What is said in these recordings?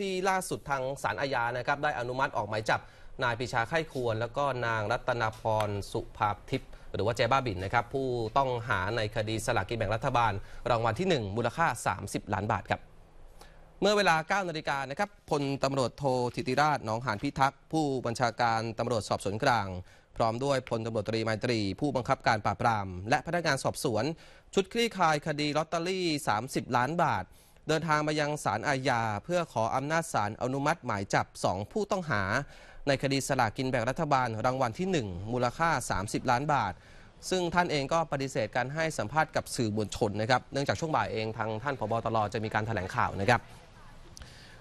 ที่ล่าสุดทางศาลอาญานะครับได้อนุมัติออกหมายจับ นายปิชาไข้ควรแล้วก็นางรัตนาพรสุภาพทิพย์หรือว่าเจ๊บ้าบินนะครับ ผู้ต้องหาในคดีสลากกินแบ่งรัฐบาล รางวัลที่ 1 มูลค่า 30 ล้านบาทครับ เมื่อเวลา9นาฬิกานะครับพลตำรวจโทธิติราชน้องหานพิทักษ์ ผู้บัญชาการตำรวจสอบสวนกลาง พร้อมด้วยพลตารวจตรีมยตรี ผู้บังคับการปราบปรามและพนักงานสอบสวน ชุดคลี่คลาย คดีลอตเตอรี่ 30 ล้านบาทเดินทางมายังศาลอาญา เพื่อขออำนาจศาลอนุมัติหมายจับ 2 ผู้ต้องหา ในคดีสลากกินแบ่งรัฐบาลรางวัลที่ 1 มูลค่า 30 ล้านบาท ซึ่งท่านเองก็ปฏิเสธการให้สัมภาษณ์กับสื่อมวลชนนะครับเนื่องจากช่วงบ่ายเองทางท่านผบตรจะมีการถแถลงข่าวนะครับ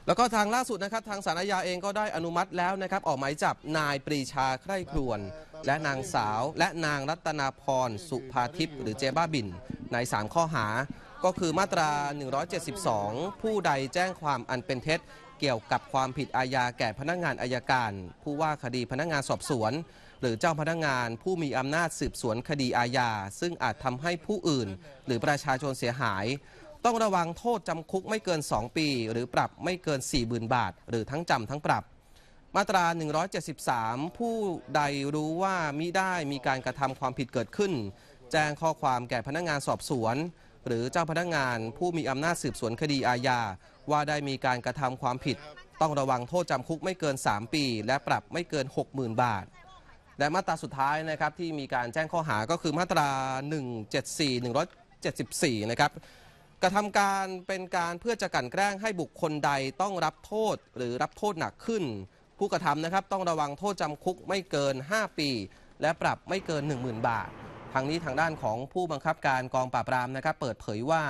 แล้วก็ทางล่าสุดนะครับ ทางสารยาเองก็ได้อนุมัติแล้วนะครับออกหมายจับนายปรีชาใคร่ครวน และนางสาว และนางรัตนาพรสุภาทิพย์หรือเจ๊บ้าบินใน 3 ข้อหา ก็คือมาตรา 172 ผู้ใดแจ้งความอันเป็นเท็จเกี่ยวกับความผิดอาญาแก่พนักงงานอายการ ผู้ว่าคดีพนักงงานสอบสวน หรือเจ้าพนักงงานผู้มีอำนาจสืบสวนคดีอาญาซึ่งอาจทำให้ผู้อื่นหรือประชาชนเสียหาย ต้องระวังโทษจำคุกไม่เกิน 2 ปี หรือปรับไม่เกิน40,000บาท หรือทั้งจำทั้งปรับ มาตรา 173 ผู้ใดรู้ว่ามิได้มีการกระทำความผิดเกิดขึ้นแจ้งข้อความแก่พนักงานสอบสวน หรือเจ้าพนักงานผู้มีอำนาจสืบสวนคดีอาญาว่าได้มีการกระทำความผิด ต้องระวังโทษจำคุกไม่เกิน 3 ปี และปรับไม่เกิน 60,000 บาท และมาตราสุดท้ายนะครับที่มีการแจ้งข้อหาก็คือมาตรา 174 174 นะครับ กระทำการเป็นการเพื่อจะกันแกล้งให้บุคคลใดต้องรับโทษหรือรับโทษหนักขึ้น ผู้กระทำนะครับต้องระวังโทษจำคุกไม่เกิน 5 ปี และปรับไม่เกิน 10,000 บาททางนี้ทางด้านของผู้บังคับการกองปราบปรามนะครับ เปิดเผยว่า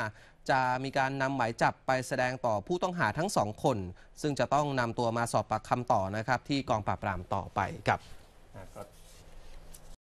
จะมีการนำหมายจับไปแสดงต่อผู้ต้องหาทั้งสองคน ซึ่งจะต้องนำตัวมาสอบปากคำต่อนะครับ ที่กองปราบปรามต่อไปครับ